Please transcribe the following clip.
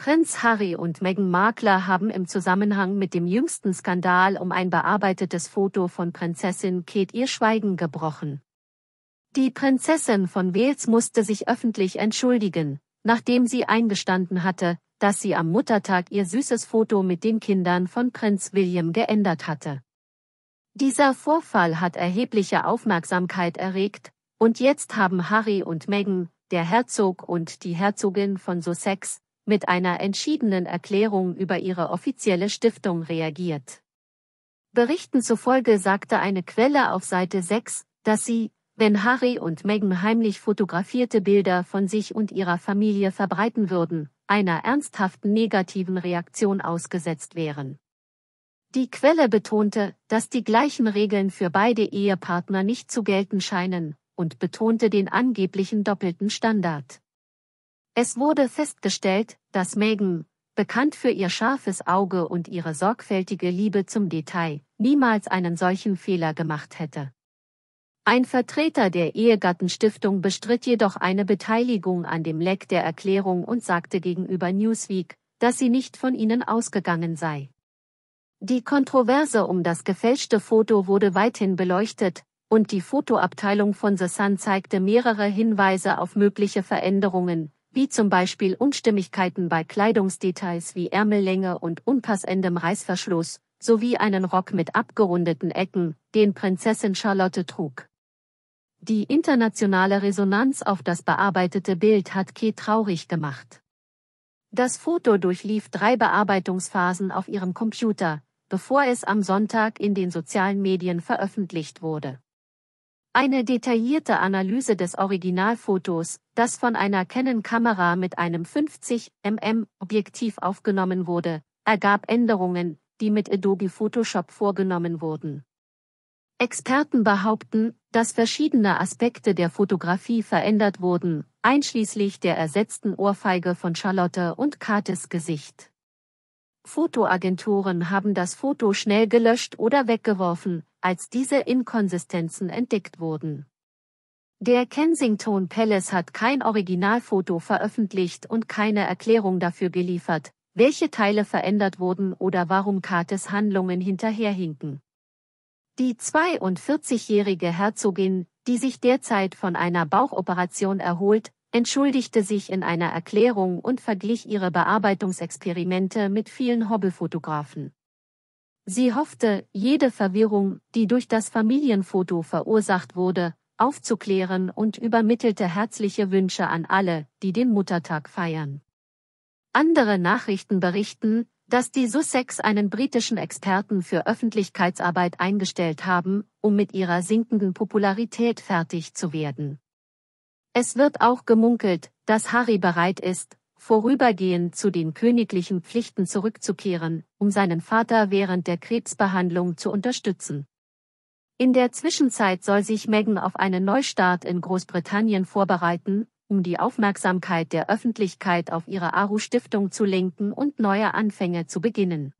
Prinz Harry und Meghan Markle haben im Zusammenhang mit dem jüngsten Skandal um ein bearbeitetes Foto von Prinzessin Kate ihr Schweigen gebrochen. Die Prinzessin von Wales musste sich öffentlich entschuldigen, nachdem sie eingestanden hatte, dass sie am Muttertag ihr süßes Foto mit den Kindern von Prinz William geändert hatte. Dieser Vorfall hat erhebliche Aufmerksamkeit erregt, und jetzt haben Harry und Meghan, der Herzog und die Herzogin von Sussex, mit einer entschiedenen Erklärung über ihre offizielle Stiftung reagiert. Berichten zufolge sagte eine Quelle auf Seite 6, dass sie, wenn Harry und Meghan heimlich fotografierte Bilder von sich und ihrer Familie verbreiten würden, einer ernsthaften negativen Reaktion ausgesetzt wären. Die Quelle betonte, dass die gleichen Regeln für beide Ehepartner nicht zu gelten scheinen und betonte den angeblichen doppelten Standard. Es wurde festgestellt, dass Megan, bekannt für ihr scharfes Auge und ihre sorgfältige Liebe zum Detail, niemals einen solchen Fehler gemacht hätte. Ein Vertreter der Ehegattenstiftung bestritt jedoch eine Beteiligung an dem Leck der Erklärung und sagte gegenüber Newsweek, dass sie nicht von ihnen ausgegangen sei. Die Kontroverse um das gefälschte Foto wurde weithin beleuchtet, und die Fotoabteilung von The Sun zeigte mehrere Hinweise auf mögliche Veränderungen, wie zum Beispiel Unstimmigkeiten bei Kleidungsdetails wie Ärmellänge und unpassendem Reißverschluss, sowie einen Rock mit abgerundeten Ecken, den Prinzessin Charlotte trug. Die internationale Resonanz auf das bearbeitete Bild hat Kate traurig gemacht. Das Foto durchlief drei Bearbeitungsphasen auf ihrem Computer, bevor es am Sonntag in den sozialen Medien veröffentlicht wurde. Eine detaillierte Analyse des Originalfotos, das von einer Canon-Kamera mit einem 50 mm Objektiv aufgenommen wurde, ergab Änderungen, die mit Adobe Photoshop vorgenommen wurden. Experten behaupten, dass verschiedene Aspekte der Fotografie verändert wurden, einschließlich der ersetzten Ohrfeige von Charlotte und Kates Gesicht. Fotoagenturen haben das Foto schnell gelöscht oder weggeworfen, als diese Inkonsistenzen entdeckt wurden. Der Kensington Palace hat kein Originalfoto veröffentlicht und keine Erklärung dafür geliefert, welche Teile verändert wurden oder warum Kates Handlungen hinterherhinken. Die 42-jährige Herzogin, die sich derzeit von einer Bauchoperation erholt, entschuldigte sich in einer Erklärung und verglich ihre Bearbeitungsexperimente mit vielen Hobbyfotografen. Sie hoffte, jede Verwirrung, die durch das Familienfoto verursacht wurde, aufzuklären und übermittelte herzliche Wünsche an alle, die den Muttertag feiern. Andere Nachrichten berichten, dass die Sussex einen britischen Experten für Öffentlichkeitsarbeit eingestellt haben, um mit ihrer sinkenden Popularität fertig zu werden. Es wird auch gemunkelt, dass Harry bereit ist, vorübergehend zu den königlichen Pflichten zurückzukehren, um seinen Vater während der Krebsbehandlung zu unterstützen. In der Zwischenzeit soll sich Meghan auf einen Neustart in Großbritannien vorbereiten, um die Aufmerksamkeit der Öffentlichkeit auf ihre Aru-Stiftung zu lenken und neue Anfänge zu beginnen.